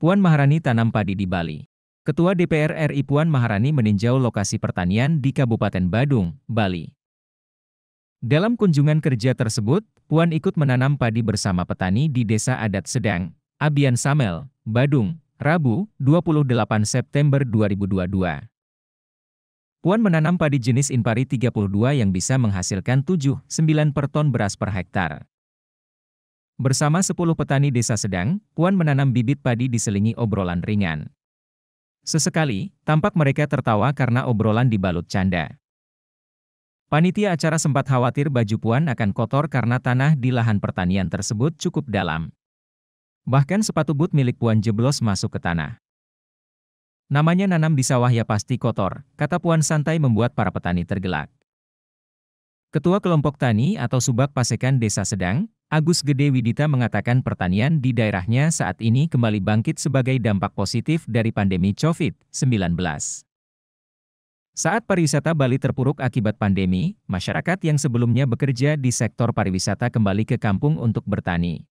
Puan Maharani tanam padi di Bali. Ketua DPR RI Puan Maharani meninjau lokasi pertanian di Kabupaten Badung, Bali. Dalam kunjungan kerja tersebut, Puan ikut menanam padi bersama petani di Desa Adat Sedang, Abian Samel, Badung, Rabu, 28 September 2022. Puan menanam padi jenis impari 32 yang bisa menghasilkan 7,9 per ton beras per hektar. Bersama 10 petani desa sedang, Puan menanam bibit padi diselingi obrolan ringan. Sesekali, tampak mereka tertawa karena obrolan dibalut canda. Panitia acara sempat khawatir baju Puan akan kotor karena tanah di lahan pertanian tersebut cukup dalam. Bahkan sepatu boot milik Puan jeblos masuk ke tanah. Namanya nanam di sawah ya pasti kotor, kata Puan santai membuat para petani tergelak. Ketua Kelompok Tani atau Subak Pasekan Desa Sedang, Agus Gede Widita mengatakan pertanian di daerahnya saat ini kembali bangkit sebagai dampak positif dari pandemi COVID-19. Saat pariwisata Bali terpuruk akibat pandemi, masyarakat yang sebelumnya bekerja di sektor pariwisata kembali ke kampung untuk bertani.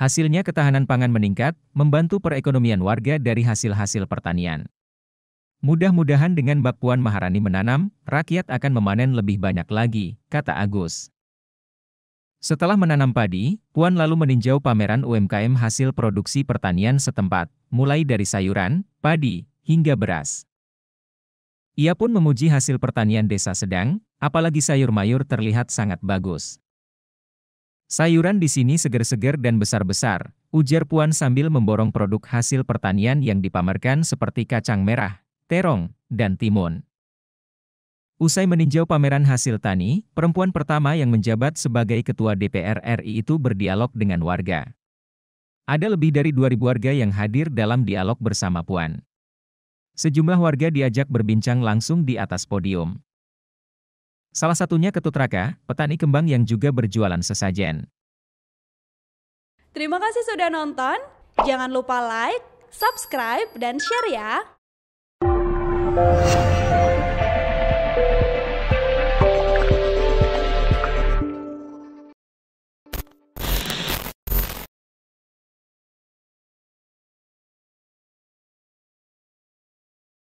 Hasilnya ketahanan pangan meningkat, membantu perekonomian warga dari hasil-hasil pertanian. Mudah-mudahan dengan Mbak Puan Maharani menanam, rakyat akan memanen lebih banyak lagi, kata Agus. Setelah menanam padi, Puan lalu meninjau pameran UMKM hasil produksi pertanian setempat, mulai dari sayuran, padi, hingga beras. Ia pun memuji hasil pertanian desa sedang, apalagi sayur mayur terlihat sangat bagus. Sayuran di sini seger-seger dan besar-besar, ujar Puan sambil memborong produk hasil pertanian yang dipamerkan seperti kacang merah, terong, dan timun. Usai meninjau pameran hasil tani, perempuan pertama yang menjabat sebagai ketua DPR RI itu berdialog dengan warga. Ada lebih dari 2.000 warga yang hadir dalam dialog bersama Puan. Sejumlah warga diajak berbincang langsung di atas podium. Salah satunya Ketut Raka, petani kembang yang juga berjualan sesajen. Terima kasih sudah nonton. Jangan lupa like, subscribe, dan share ya. Thank you.